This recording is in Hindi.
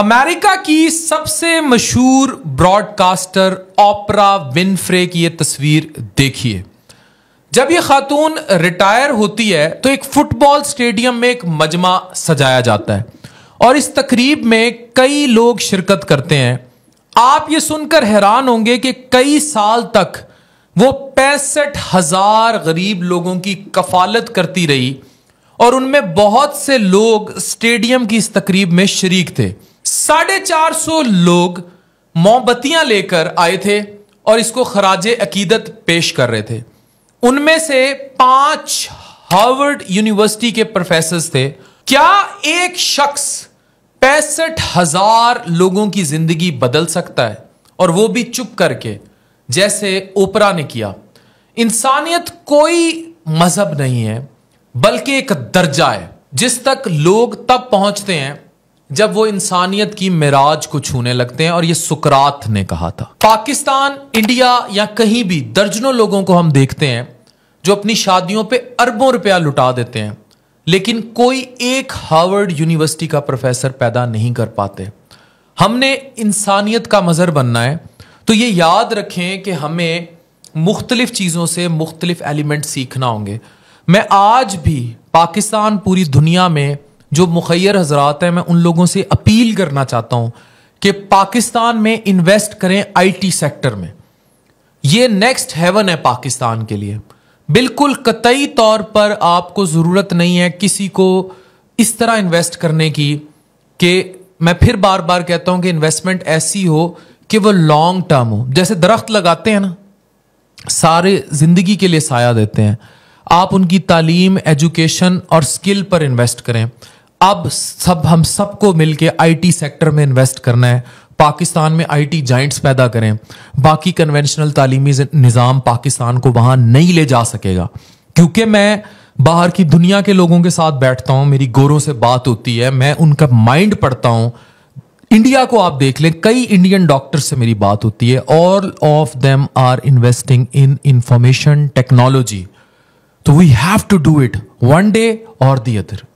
अमेरिका की सबसे मशहूर ब्रॉडकास्टर ओपरा विनफ्रे की यह तस्वीर देखिए जब यह खातून रिटायर होती है तो एक फुटबॉल स्टेडियम में एक मजमा सजाया जाता है और इस तकरीब में कई लोग शिरकत करते हैं आप ये सुनकर हैरान होंगे कि कई साल तक वो पैंसठ हजार गरीब लोगों की कफालत करती रही और उनमें बहुत से लोग स्टेडियम की इस तकरीब में शरीक थे साढ़े चार सौ लोग मोमबत्तियां लेकर आए थे और इसको खराज अकीदत पेश कर रहे थे उनमें से पांच हार्वर्ड यूनिवर्सिटी के प्रोफेसर थे क्या एक शख्स पैंसठ हजार लोगों की जिंदगी बदल सकता है और वो भी चुप करके जैसे ओपरा ने किया इंसानियत कोई मजहब नहीं है बल्कि एक दर्जा है जिस तक लोग तब पहुंचते हैं जब वो इंसानियत की मिराज को छूने लगते हैं और ये सुकरात ने कहा था पाकिस्तान इंडिया या कहीं भी दर्जनों लोगों को हम देखते हैं जो अपनी शादियों पे अरबों रुपया लुटा देते हैं लेकिन कोई एक हार्वर्ड यूनिवर्सिटी का प्रोफेसर पैदा नहीं कर पाते हमने इंसानियत का मज़र बनना है तो ये याद रखें कि हमें मुख्तलिफ चीज़ों से मुख्तलिफ एलिमेंट सीखना होंगे मैं आज भी पाकिस्तान पूरी दुनिया में जो मुखैर हजरात हैं मैं उन लोगों से अपील करना चाहता हूं कि पाकिस्तान में इन्वेस्ट करें आईटी सेक्टर में ये नेक्स्ट हेवन है पाकिस्तान के लिए बिल्कुल कतई तौर पर आपको ज़रूरत नहीं है किसी को इस तरह इन्वेस्ट करने की कि मैं फिर बार बार कहता हूं कि इन्वेस्टमेंट ऐसी हो कि वो लॉन्ग टर्म हो जैसे दरख्त लगाते हैं ना सारे ज़िंदगी के लिए साया देते हैं आप उनकी तालीम एजुकेशन और स्किल पर इन्वेस्ट करें अब सब हम सबको मिलके आईटी सेक्टर में इन्वेस्ट करना है पाकिस्तान में आईटी जाइंट्स पैदा करें बाकी कन्वेंशनल तालीमी निज़ाम पाकिस्तान को वहाँ नहीं ले जा सकेगा क्योंकि मैं बाहर की दुनिया के लोगों के साथ बैठता हूँ मेरी गोरों से बात होती है मैं उनका माइंड पढ़ता हूँ इंडिया को आप देख लें कई इंडियन डॉक्टर से मेरी बात होती है all of them are investing in information technology तो we have to do it one day और दी अदर